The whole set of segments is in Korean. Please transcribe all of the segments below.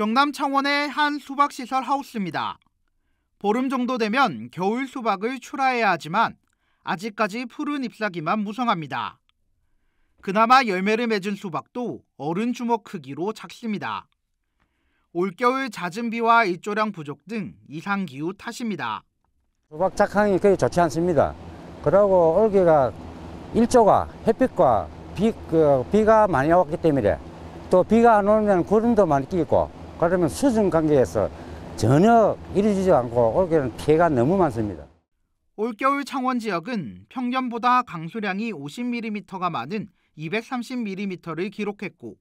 경남 창원의 한 수박시설 하우스입니다. 보름 정도 되면 겨울 수박을 출하해야 하지만 아직까지 푸른 잎사귀만 무성합니다. 그나마 열매를 맺은 수박도 어른 주먹 크기로 작습니다. 올겨울 잦은 비와 일조량 부족 등 이상기후 탓입니다. 수박 작황이 거의 좋지 않습니다. 그러고 올기가 일조가 햇빛과 비, 그, 비가 많이 왔기 때문에 또 비가 안 오면 구름도 많이 끼고 그러면 수준 관계에서 전혀 이루어지지 않고 올해는 피해가 너무 많습니다. 올겨울 창원 지역은 평년보다 강수량이 50mm가 많은 230mm를 기록했고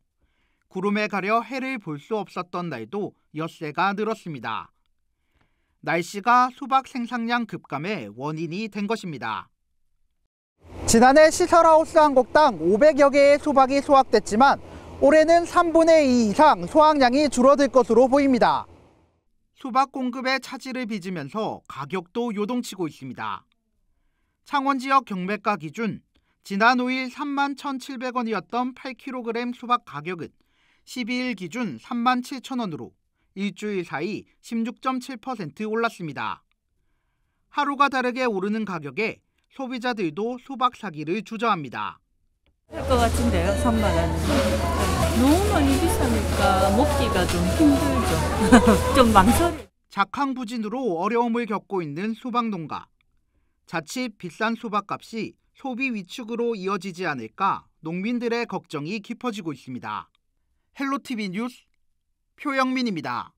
구름에 가려 해를 볼 수 없었던 날도 엿새가 늘었습니다. 날씨가 수박 생산량 급감의 원인이 된 것입니다. 지난해 시설하우스 한 곡당 500여 개의 수박이 수확됐지만 올해는 3분의 2 이상 소확량이 줄어들 것으로 보입니다. 수박 공급에 차질을 빚으면서 가격도 요동치고 있습니다. 창원 지역 경매가 기준 지난 5일 3만 1,700원이었던 8kg 수박 가격은 12일 기준 3만 7 0원으로 일주일 사이 16.7% 올랐습니다. 하루가 다르게 오르는 가격에 소비자들도 수박 사기를 주저합니다. 할것 같은데요, 3만 원. 너무 많이 비싸니까 먹기가 좀 힘들죠. 좀 망설여. 작황부진으로 어려움을 겪고 있는 소박농가. 자칫 비싼 소박값이 소비 위축으로 이어지지 않을까 농민들의 걱정이 깊어지고 있습니다. 헬로TV 뉴스 표영민입니다.